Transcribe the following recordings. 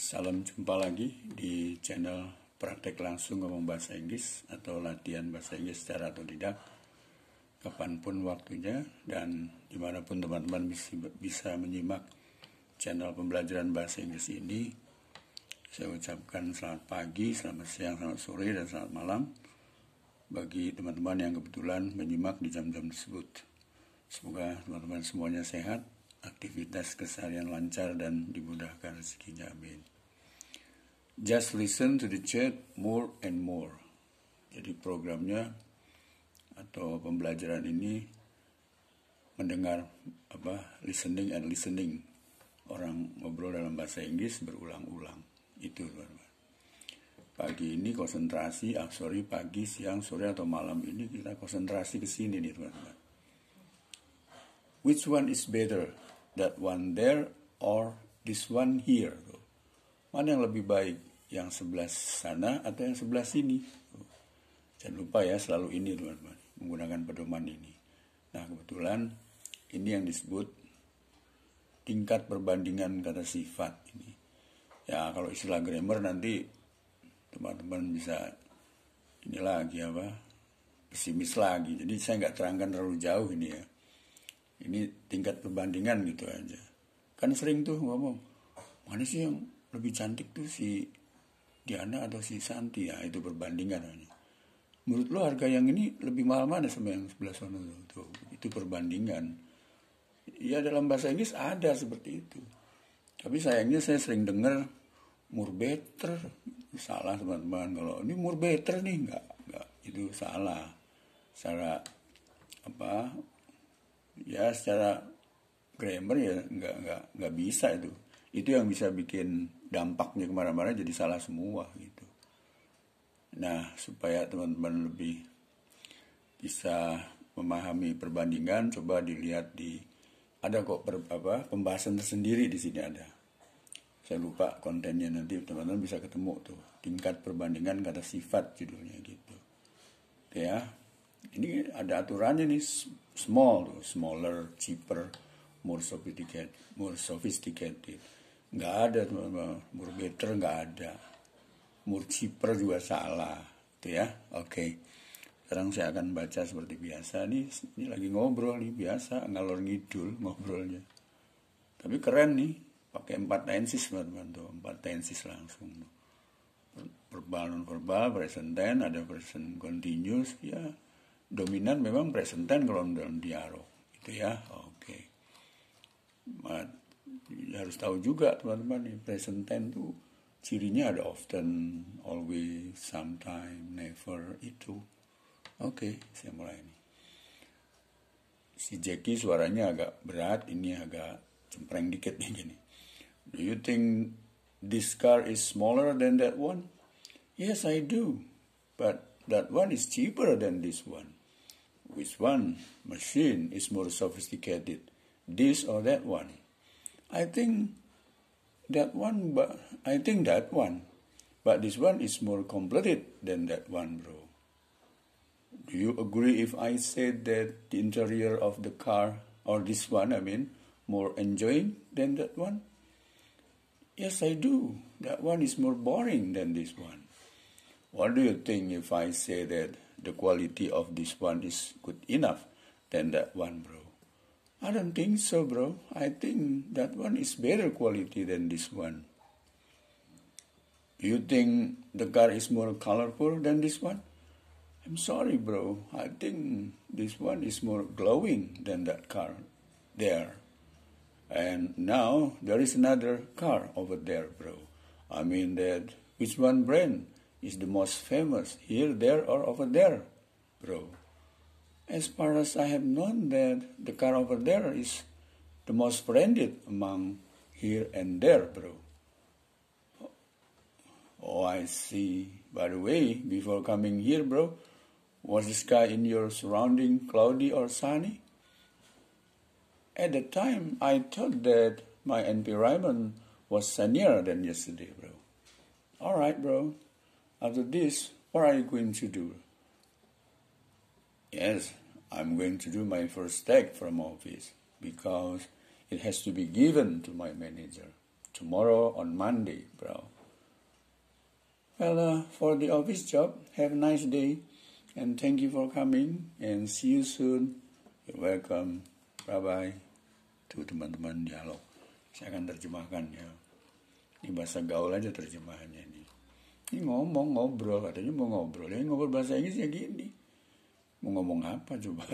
Salam jumpa lagi di channel Praktek Langsung Ngomong Bahasa Inggris atau Latihan Bahasa Inggris secara atau tidak kapanpun waktunya dan dimanapun teman-teman bisa menyimak channel pembelajaran Bahasa Inggris ini saya ucapkan selamat pagi, selamat siang, selamat sore, dan selamat malam bagi teman-teman yang kebetulan menyimak di jam-jam tersebut. Semoga teman-teman semuanya sehat, aktivitas keseharian lancar dan dimudahkan rezekinya. Amin. Just listen to the chat more and more. Jadi programnya atau pembelajaran ini mendengar apa listening and listening orang ngobrol dalam bahasa Inggris berulang-ulang itu teman-teman pagi ini konsentrasi ah sorry pagi siang sore atau malam ini kita konsentrasi ke sini nih teman-teman which one is better that one there or this one here. Tuh. Mana yang lebih baik? Yang sebelah sana atau yang sebelah sini? Tuh. Jangan lupa ya selalu ini teman-teman menggunakan pedoman ini. Nah kebetulan ini yang disebut tingkat perbandingan kata sifat ini. Ya kalau istilah grammar nanti teman-teman bisa ini lagi apa pesimis lagi. Jadi saya nggak terangkan terlalu jauh ini ya ini tingkat perbandingan gitu aja kan sering tuh ngomong mana sih yang lebih cantik tuh si Diana atau si Santi ya itu perbandingan aja menurut lo harga yang ini lebih mahal mana sama yang sebelah sana tuh, itu perbandingan ya dalam bahasa Inggris ada seperti itu tapi sayangnya saya sering dengar more better salah teman-teman kalau ini more better nih nggak nggak itu salah secara apa ya secara grammar ya nggak nggak nggak bisa itu itu yang bisa bikin dampaknya kemana-mana jadi salah semua gitu nah supaya teman-teman lebih bisa memahami perbandingan coba dilihat di ada kok per, apa pembahasan tersendiri di sini ada saya lupa kontennya nanti teman-teman bisa ketemu tuh tingkat perbandingan kata sifat judulnya gitu ya ini ada aturannya nih small, smaller, cheaper, more sophisticated, more sophisticated. Nggak ada more better nggak ada, more cheaper juga salah, tuh gitu ya. Oke, okay. sekarang saya akan baca seperti biasa nih. Ini lagi ngobrol nih biasa ngalor ngidul ngobrolnya. Tapi keren nih, pakai empat tensis teman-teman tuh, empat tensis langsung. Verbal non verbal, present tense, ada present continuous, ya dominan memang presenten kalau dalam dialog itu ya oke okay. harus tahu juga teman-teman di present tense tuh cirinya ada often always sometime never itu oke okay, saya mulai nih si Jackie suaranya agak berat ini agak cempreng dikit nih gini do you think this car is smaller than that one yes I do but that one is cheaper than this one which one machine is more sophisticated, this or that one. I think that one, but I think that one, but this one is more complicated than that one, bro. Do you agree if I say that the interior of the car, or this one, I mean, more enjoying than that one? Yes, I do. That one is more boring than this one. What do you think if I say that the quality of this one is good enough than that one, bro. I don't think so, bro. I think that one is better quality than this one. You think the car is more colorful than this one? I'm sorry, bro. I think this one is more glowing than that car there. And now there is another car over there, bro. I mean that which one brand is the most famous, here, there, or over there, bro. As far as I have known that the car over there is the most branded among here and there, bro. Oh, I see. By the way, before coming here, bro, was the sky in your surrounding cloudy or sunny? At the time, I thought that my environment was sunnier than yesterday, bro. All right, bro. After this, what are you going to do? Yes, I'm going to do my first tag from office because it has to be given to my manager tomorrow on Monday, bro. Well, uh, for the office job, have a nice day and thank you for coming and see you soon. You're welcome. Bye bye. Tuh teman-teman dialog. Saya akan terjemahkan ya. Ini bahasa gaul aja terjemahannya. Ini ngomong, ngobrol, katanya mau ngobrol. Ini ngobrol bahasa Inggris ya gini. Mau ngomong apa coba?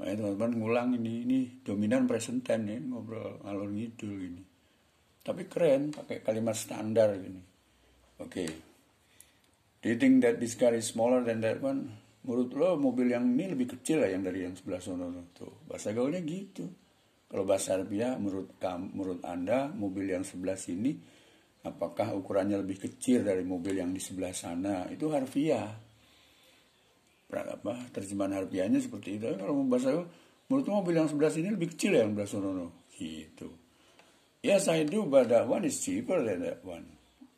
Makanya teman-teman ngulang ini, ini dominan present tense ya, ngobrol alur ngidul ini. Tapi keren, pakai kalimat standar gini. Oke. Okay. Do you think that this car is smaller than that one? Menurut lo mobil yang ini lebih kecil lah yang dari yang sebelah sana tuh. Bahasa gaulnya gitu. Kalau bahasa Arabia menurut menurut Anda mobil yang sebelah sini apakah ukurannya lebih kecil dari mobil yang di sebelah sana itu harfiah apa terjemahan harfiahnya seperti itu kalau membahas saya menurut mobil yang sebelah sini lebih kecil ya yang sebelah sana gitu Ya saya do but that one is cheaper than that one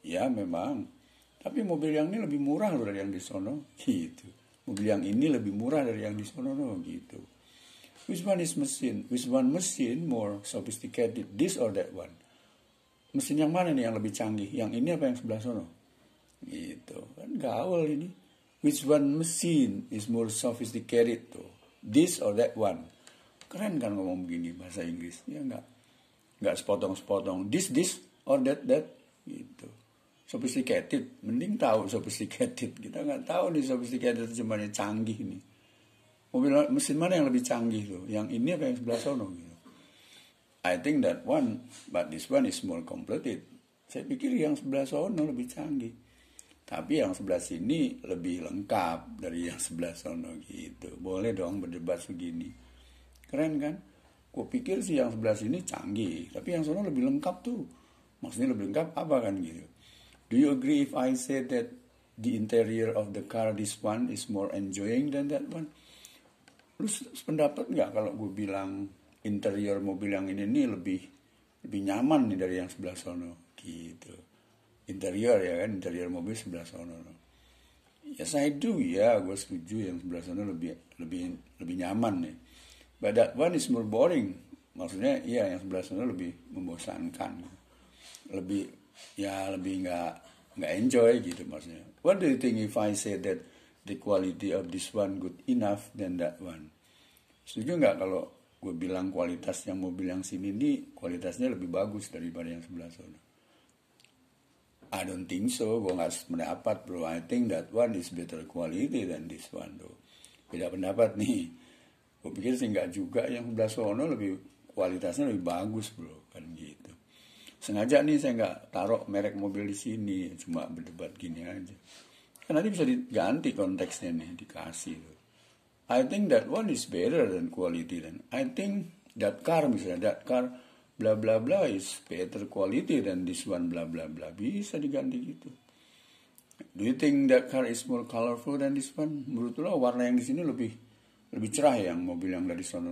ya memang tapi mobil yang ini lebih murah loh dari yang di sono gitu mobil yang ini lebih murah dari yang di sono gitu which one is machine which one machine more sophisticated this or that one mesin yang mana nih yang lebih canggih yang ini apa yang sebelah sono gitu kan gaul ini which one machine is more sophisticated tuh this or that one keren kan ngomong begini bahasa Inggris ya nggak nggak sepotong sepotong this this or that that gitu sophisticated mending tahu sophisticated kita nggak tahu nih sophisticated cuma yang canggih nih mobil mesin mana yang lebih canggih tuh yang ini apa yang sebelah sono gitu I think that one, but this one is more completed. Saya pikir yang sebelah sana lebih canggih. Tapi yang sebelah sini lebih lengkap dari yang sebelah sana gitu. Boleh dong berdebat segini. Keren kan? Gue pikir sih yang sebelah sini canggih, tapi yang sana lebih lengkap tuh. Maksudnya lebih lengkap apa kan gitu. Do you agree if I say that the interior of the car this one is more enjoying than that one? Lu pendapat nggak kalau gue bilang interior mobil yang ini nih lebih lebih nyaman nih dari yang sebelah sono gitu interior ya kan interior mobil sebelah sono yes ya, saya do ya gue setuju yang sebelah sono lebih lebih lebih nyaman nih but that one is more boring maksudnya iya yang sebelah sono lebih membosankan lebih ya lebih nggak nggak enjoy gitu maksudnya what do you think if I say that the quality of this one good enough than that one setuju nggak kalau gue bilang kualitasnya mobil yang sini ini kualitasnya lebih bagus daripada yang sebelah sana. I don't think so, gue nggak mendapat bro. I think that one is better quality than this one though. Beda pendapat nih. Gue pikir sih nggak juga yang sebelah sana lebih kualitasnya lebih bagus bro kan gitu. Sengaja nih saya nggak taruh merek mobil di sini, cuma berdebat gini aja. Kan nanti bisa diganti konteksnya nih dikasih. Tuh. I think that one is better than quality than I think that car misalnya that car bla bla bla is better quality than this one bla bla bla bisa diganti gitu. Do you think that car is more colorful than this one? Menurut lo warna yang di sini lebih lebih cerah yang mobil yang dari sana.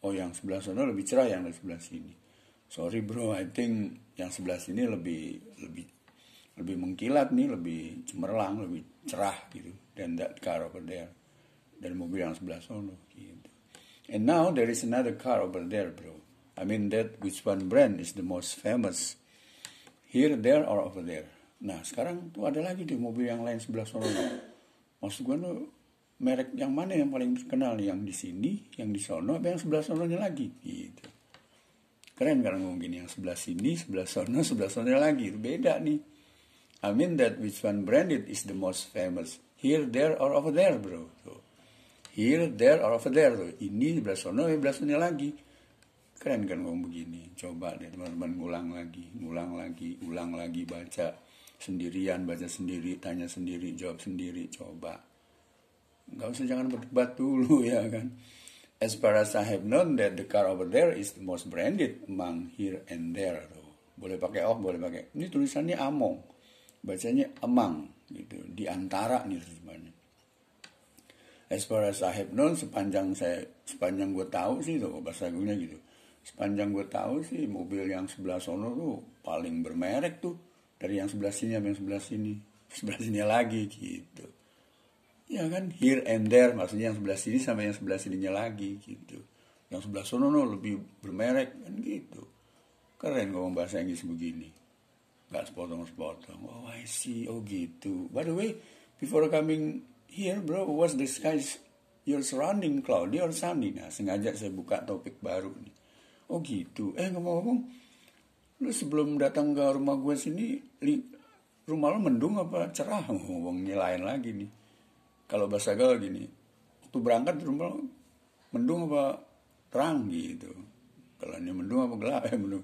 Oh yang sebelah sana lebih cerah yang dari sebelah sini. Sorry bro, I think yang sebelah sini lebih lebih lebih mengkilat nih, lebih cemerlang, lebih cerah gitu. Dan that car over there dari mobil yang sebelah sana gitu. And now there is another car over there, bro. I mean that which one brand is the most famous here, there, or over there. Nah sekarang tuh ada lagi di mobil yang lain sebelah sana. Maksud gue tuh merek yang mana yang paling terkenal yang di sini, yang di sono, apa yang sebelah sononya lagi gitu. Keren kan mungkin yang sebelah sini, sebelah sono, sebelah sononya lagi. Beda nih. I mean that which one branded is the most famous here, there, or over there, bro. Tuh here, there, or over there tuh. Ini sebelah sono, belah sini lagi. Keren kan ngomong begini. Coba deh teman-teman ngulang lagi, ngulang lagi, ulang lagi baca sendirian, baca sendiri, tanya sendiri, jawab sendiri, coba. Gak usah jangan berdebat dulu ya kan. As far as I have known that the car over there is the most branded among here and there. Tuh. Boleh pakai oh, boleh pakai. Ini tulisannya among. Bacanya emang gitu. Di antara nih As far as I have known, sepanjang saya sepanjang gue tahu sih tuh bahasa gue gitu. Sepanjang gue tahu sih mobil yang sebelah sono tuh paling bermerek tuh dari yang sebelah sini sampai yang sebelah sini, sebelah sini lagi gitu. Ya kan here and there maksudnya yang sebelah sini sampai yang sebelah sininya lagi gitu. Yang sebelah sono no, lebih bermerek kan gitu. Keren ngomong bahasa Inggris begini. Gak sepotong-sepotong. Oh I see, oh gitu. By the way, before coming here iya, bro, what's the skies your surrounding cloudy or sunny? Nah, sengaja saya buka topik baru nih. Oh gitu. Eh ngomong-ngomong, lu sebelum datang ke rumah gue sini, li, rumah lu mendung apa cerah? Ngomongnya lain lagi nih. Kalau bahasa gaul gini, waktu berangkat rumah lu mendung apa terang gitu. Kalau ini mendung apa gelap? Eh, mendung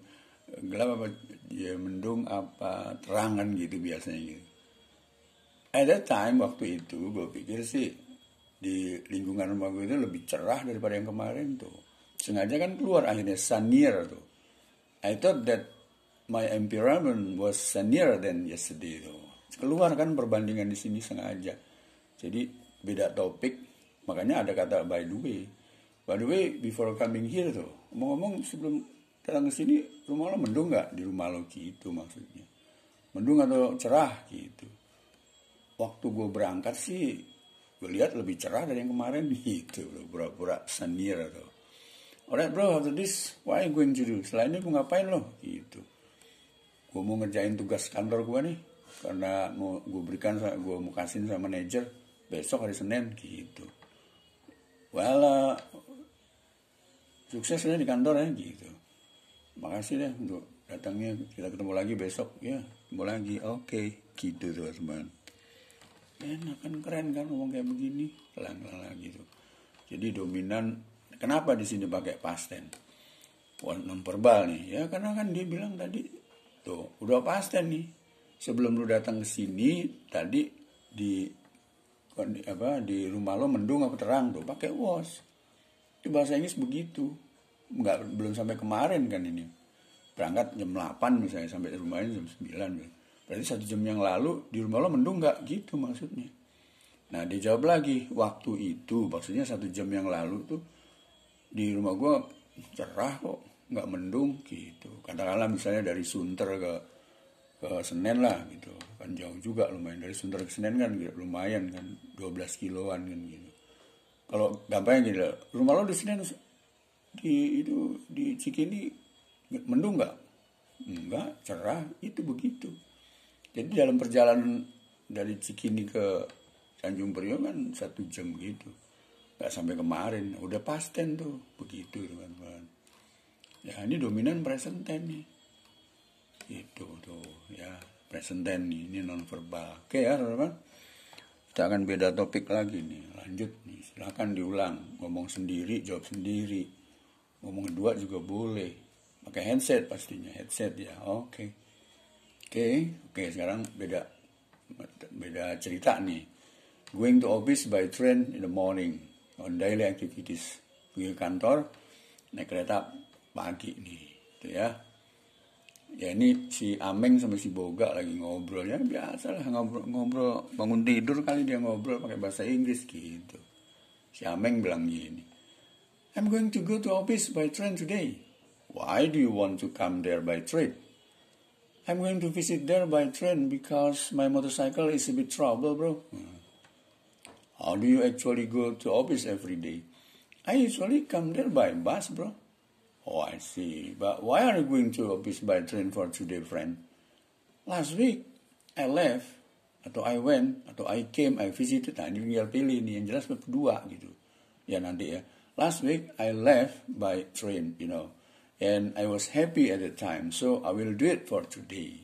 gelap apa ya mendung apa terangan gitu biasanya gitu ada time waktu itu gue pikir sih di lingkungan rumah gue itu lebih cerah daripada yang kemarin tuh. Sengaja kan keluar akhirnya sunnier tuh. I thought that my environment was sunnier than yesterday tuh. Keluar kan perbandingan di sini sengaja. Jadi beda topik, makanya ada kata by the way. By the way, before coming here tuh, ngomong-ngomong sebelum datang ke sini rumah lo mendung nggak di rumah lo gitu maksudnya mendung atau cerah gitu waktu gue berangkat sih gue lihat lebih cerah dari yang kemarin gitu loh pura-pura senior atau alright bro after this why are you going to do selain ini gue ngapain loh gitu gue mau ngerjain tugas kantor gue nih karena mau gue berikan gue mau kasihin sama manajer besok hari Senin gitu well uh, sukses ya di kantor ya gitu makasih deh untuk datangnya kita ketemu lagi besok ya ketemu lagi oke okay. gitu teman-teman enak eh, kan keren kan ngomong kayak begini lang lang gitu jadi dominan kenapa di sini pakai pasten non verbal nih ya karena kan dia bilang tadi tuh udah pasten nih sebelum lu datang ke sini tadi di apa di rumah lo mendung apa terang tuh pakai was di bahasa Inggris begitu nggak belum sampai kemarin kan ini berangkat jam 8 misalnya sampai rumahnya jam 9 gitu berarti satu jam yang lalu di rumah lo mendung nggak gitu maksudnya nah dijawab lagi waktu itu maksudnya satu jam yang lalu tuh di rumah gue cerah kok nggak mendung gitu katakanlah misalnya dari Sunter ke ke Senen lah gitu kan jauh juga lumayan dari Sunter ke Senen kan gitu, lumayan kan 12 kiloan kan gitu kalau gampangnya gitu rumah lo di Senen di itu di Cikini mendung nggak enggak cerah itu begitu jadi dalam perjalanan dari Cikini ke Tanjung Priok kan satu jam gitu. Gak sampai kemarin, udah pasten tuh. Begitu teman-teman. Ya ini dominan present tense nih. Itu tuh ya present tense nih, ini non-verbal. Oke ya teman-teman. Kita akan beda topik lagi nih. Lanjut nih, silahkan diulang. Ngomong sendiri, jawab sendiri. Ngomong dua juga boleh. Pakai handset pastinya, headset ya. Oke. Okay okay. okay, sekarang beda beda cerita nih. Going to office by train in the morning on daily activities. Pergi kantor naik kereta pagi nih, gitu ya. Ya ini si Ameng sama si Boga lagi ngobrol ya biasa lah ngobrol ngobrol bangun tidur kali dia ngobrol pakai bahasa Inggris gitu. Si Ameng bilang gini, I'm going to go to office by train today. Why do you want to come there by train? I'm going to visit there by train because my motorcycle is a bit trouble, bro. Hmm. How do you actually go to office every day? I usually come there by bus, bro. Oh, I see. But why are you going to office by train for today, friend? Last week, I left, atau I went, atau I came, I visited. Nah, ini tinggal pilih nih, yang jelas berdua gitu. Ya nanti ya. Last week, I left by train, you know. and I was happy at the time, so I will do it for today.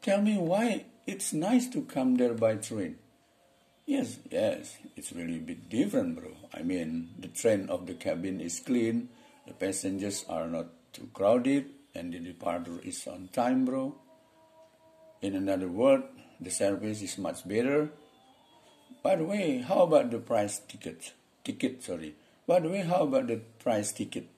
Tell me why it's nice to come there by train. Yes, yes, it's really a bit different, bro. I mean, the train of the cabin is clean, the passengers are not too crowded, and the departure is on time, bro. In another word, the service is much better. By the way, how about the price ticket? Ticket, sorry. By the way, how about the price ticket?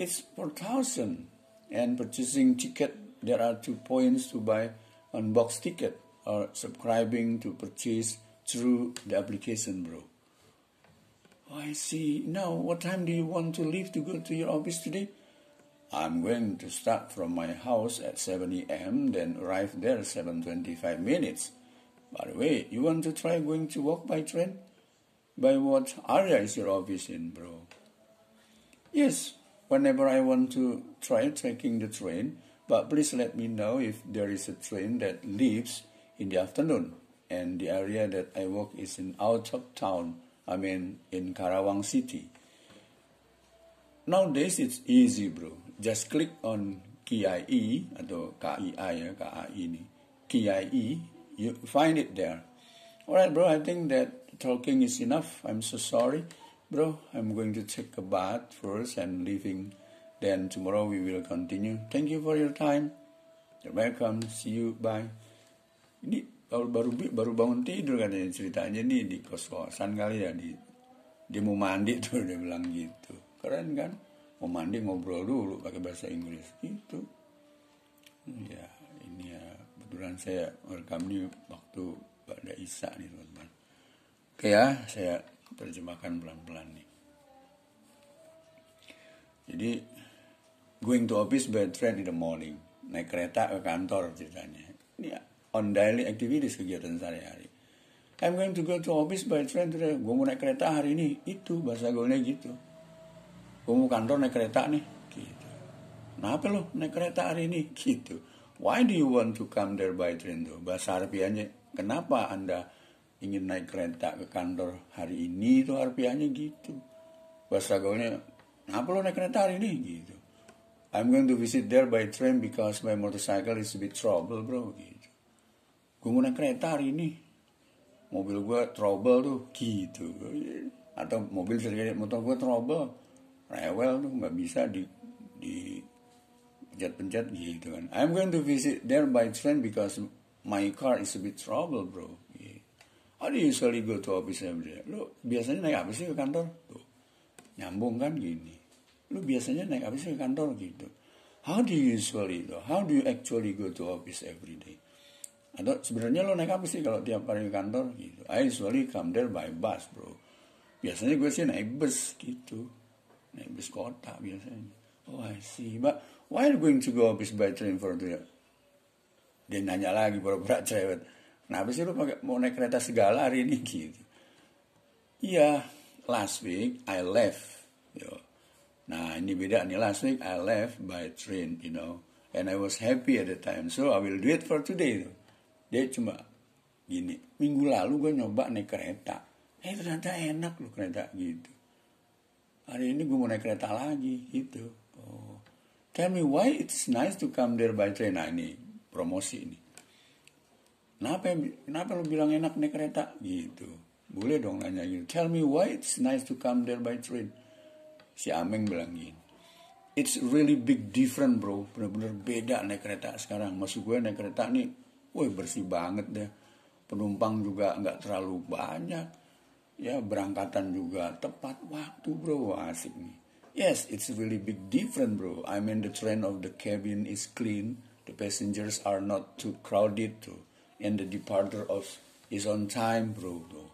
It's per thousand. And purchasing ticket, there are two points to buy on box ticket or subscribing to purchase through the application, bro. Oh, I see. Now, what time do you want to leave to go to your office today? I'm going to start from my house at 7 a.m., then arrive there 7.25 minutes. By the way, you want to try going to walk by train? By what area is your office in, bro? Yes, whenever I want to try taking the train, but please let me know if there is a train that leaves in the afternoon. And the area that I work is in out of town, I mean in Karawang City. Nowadays it's easy bro, just click on KIE atau KIE, KIE, you find it there. Alright bro, I think that talking is enough. I'm so sorry. Bro, I'm going to take a bath first and leaving. Then tomorrow we will continue. Thank you for your time. You're welcome. See you. Bye. Ini baru baru bangun tidur katanya ceritanya ini di kos kosan kali ya di dia mau mandi tuh dia bilang gitu keren kan mau mandi ngobrol dulu pakai bahasa Inggris gitu ya ini ya kebetulan saya welcome ini waktu pada Isa nih teman-teman oke ya saya terjemahkan pelan-pelan nih. Jadi going to office by train in the morning, naik kereta ke kantor ceritanya. Ini on daily activities kegiatan sehari-hari. I'm going to go to office by train today. Gue mau naik kereta hari ini. Itu bahasa gaulnya gitu. Gue mau kantor naik kereta nih. Gitu. Kenapa lo naik kereta hari ini? Gitu. Why do you want to come there by train tuh? Bahasa Arabianya. Kenapa Anda ingin naik kereta ke kantor hari ini itu harfiahnya gitu bahasa gaulnya apa lo naik kereta hari ini gitu I'm going to visit there by train because my motorcycle is a bit trouble bro gitu gue mau naik kereta hari ini mobil gue trouble tuh gitu atau mobil sendiri motor gue trouble rewel tuh nggak bisa di di pencet-pencet gitu kan I'm going to visit there by train because my car is a bit trouble bro How do you usually go to office every Lu biasanya naik apa sih ke kantor? Tuh. Nyambung kan gini. Lu biasanya naik apa sih ke kantor gitu. How do you usually do? How do you actually go to office every day? Atau sebenarnya lo naik apa sih kalau tiap hari ke kantor gitu? I usually come there by bus bro. Biasanya gue sih naik bus gitu. Naik bus kota biasanya. Oh I see. But why are you going to go office by train for the Dia nanya lagi pura-pura cewek nah sih lu mau naik kereta segala hari ini gitu iya last week I left you nah ini beda nih last week I left by train you know and I was happy at the time so I will do it for today tuh dia cuma gini minggu lalu gue nyoba naik kereta eh ternyata enak loh kereta gitu hari ini gue mau naik kereta lagi gitu oh tell me why it's nice to come there by train nah ini promosi ini kenapa kenapa lo bilang enak naik kereta gitu boleh dong nanya gitu tell me why it's nice to come there by train si Ameng bilang gini it's really big different bro bener-bener beda naik kereta sekarang Masuk gue naik kereta nih woi bersih banget deh penumpang juga nggak terlalu banyak ya berangkatan juga tepat waktu bro asik nih yes it's really big different bro I mean the train of the cabin is clean the passengers are not too crowded too and the departure of is on time bro tuh.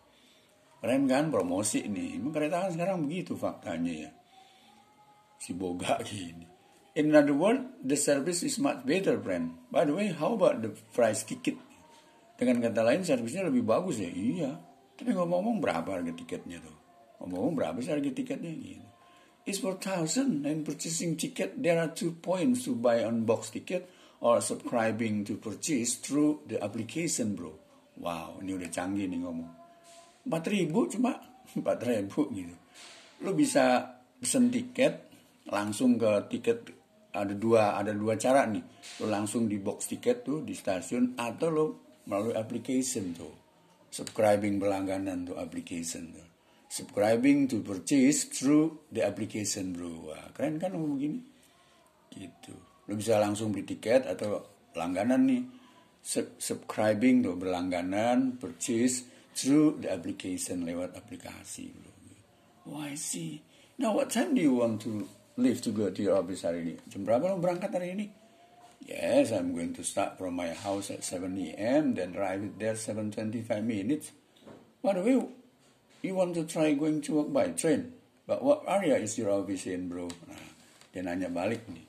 Keren kan promosi nih. Emang kereta kan sekarang begitu faktanya ya. Si boga gini. In another word, the service is much better, friend. By the way, how about the price ticket? Dengan kata lain, servisnya lebih bagus ya? Iya. Tapi ngomong-ngomong berapa harga tiketnya tuh? Ngomong-ngomong berapa sih harga tiketnya? Gitu. It's for thousand and purchasing ticket, there are two points to buy on box ticket or subscribing to purchase through the application bro. Wow, ini udah canggih nih ngomong. 4000 cuma 4000 gitu. Lu bisa pesen tiket langsung ke tiket ada dua ada dua cara nih. Lu langsung di box tiket tuh di stasiun atau lu melalui application tuh. Subscribing berlangganan tuh application tuh. Subscribing to purchase through the application bro. Wah, keren kan ngomong begini? Gitu lo bisa langsung beli tiket atau langganan nih Sub subscribing lo berlangganan purchase through the application lewat aplikasi lo why sih now what time do you want to leave to go to your office hari ini jam berapa lo berangkat hari ini yes I'm going to start from my house at 7 a.m. then arrive there 7.25 minutes by the way you want to try going to work by train but what area is your office in bro nah dia nanya balik nih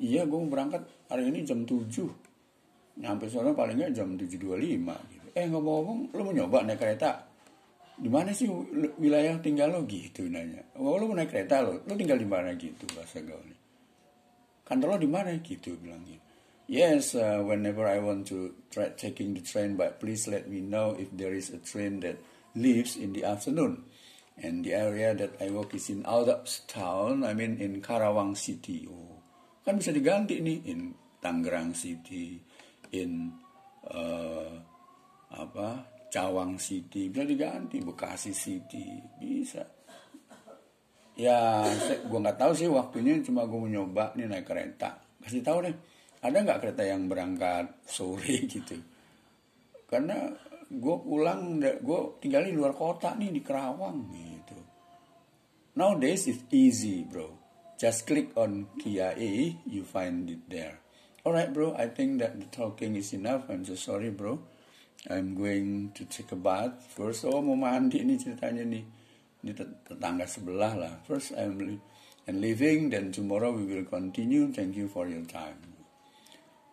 iya gue mau berangkat hari ini jam 7 nyampe sana paling nggak jam 7.25 gitu. eh ngomong-ngomong lo mau nyoba naik kereta di mana sih wilayah tinggal lo gitu nanya oh lo mau naik kereta lo lo tinggal di mana gitu bahasa gaulnya kantor lo di mana gitu bilangnya. yes uh, whenever I want to try taking the train but please let me know if there is a train that leaves in the afternoon and the area that I work is in out of town I mean in Karawang City oh kan bisa diganti nih in Tangerang City in uh, apa Cawang City bisa diganti Bekasi City bisa ya gue nggak tahu sih waktunya cuma gue mau nyoba nih naik kereta kasih tahu deh ada nggak kereta yang berangkat sore gitu karena gue pulang gue tinggal di luar kota nih di Kerawang gitu nowadays it's easy bro Just click on KIA, you find it there. Alright, bro, I think that the talking is enough. I'm so sorry, bro. I'm going to take a bath first. Oh, mau mandi ini ceritanya nih. Ini tetangga sebelah lah. First, I'm, and leaving, then tomorrow we will continue. Thank you for your time.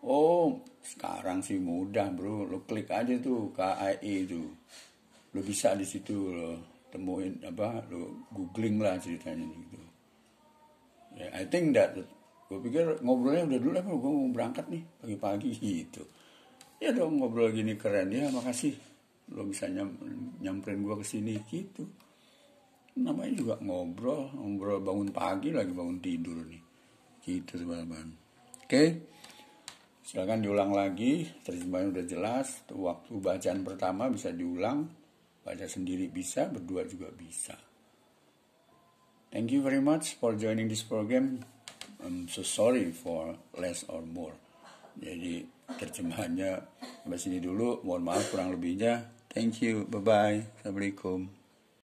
Oh, sekarang sih mudah, bro. Lo klik aja tuh KIA itu. E lo bisa di situ lo temuin apa lo googling lah ceritanya nih. Gitu. I think that gue pikir ngobrolnya udah dulu lah gue mau berangkat nih pagi-pagi gitu ya dong ngobrol gini keren ya makasih lo bisa nyam, nyamperin gue ke sini gitu namanya juga ngobrol ngobrol bangun pagi lagi bangun tidur nih gitu teman-teman oke okay? silakan diulang lagi Terjemahnya udah jelas waktu bacaan pertama bisa diulang baca sendiri bisa berdua juga bisa Thank you very much for joining this program. I'm so sorry for less or more. Jadi terjemahannya sampai sini dulu. Mohon maaf kurang lebihnya. Thank you. Bye bye. Assalamualaikum.